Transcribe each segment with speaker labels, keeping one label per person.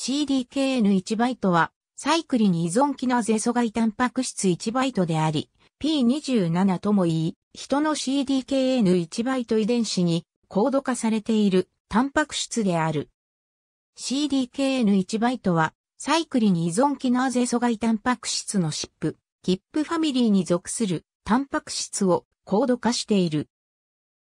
Speaker 1: CDKN1 バイトは、サイクリに依存機なソ阻害タンパク質1バイトであり、P27 とも言い、人の CDKN1 バイト遺伝子に高度化されているタンパク質である。CDKN1 バイトは、サイクリに依存機ナゼゼ阻害タンパク質のシップ、キップファミリーに属するタンパク質を高度化している。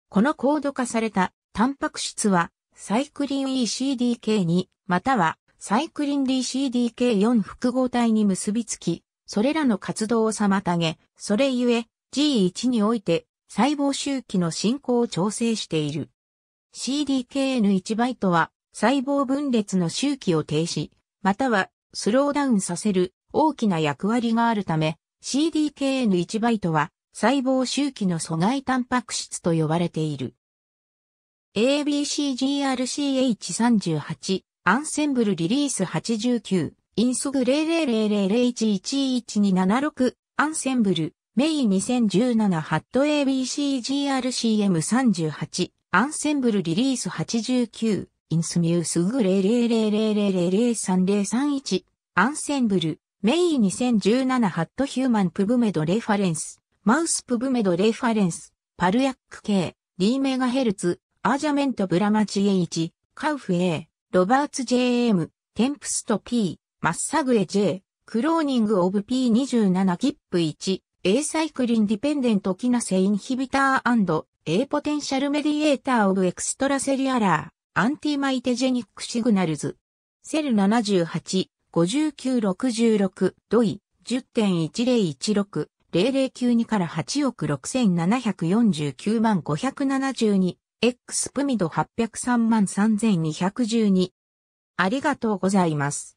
Speaker 1: この高度化されたタンパク質は、サイクリン ECDK2 またはサイクリン DCDK4 複合体に結びつき、それらの活動を妨げ、それゆえ G1 において細胞周期の進行を調整している。CDKN1 バイトは細胞分裂の周期を停止、またはスローダウンさせる大きな役割があるため、CDKN1 バイトは細胞周期の阻害タンパク質と呼ばれている。ABCGRCH38 アンセンブルリリース89、インソグ0 0 0 0 0 0 1 1 1 2 7 6アンセンブル、メイ2017ハット ABCGRCM38、アンセンブルリリース89、インスミュースグ00000003031、アンセンブル、メイ2017ハットヒューマンプブメドレファレンス、マウスプブメドレファレンス、パルヤック系、D メガヘルツ、アージャメントブラマチ H、カウフ A、ロバーツ JM、テンプスト P、マッサグエ J、クローニングオブ P27 キップ1、A サイクリンディペンデントキナセインヒビター A ポテンシャルメディエーターオブエクストラセリアラー、アンティマイテジェニックシグナルズ。セル78、5966、ドイ、10.1016、0092から8億6749万572、X プミド8033212。ありがとうございます。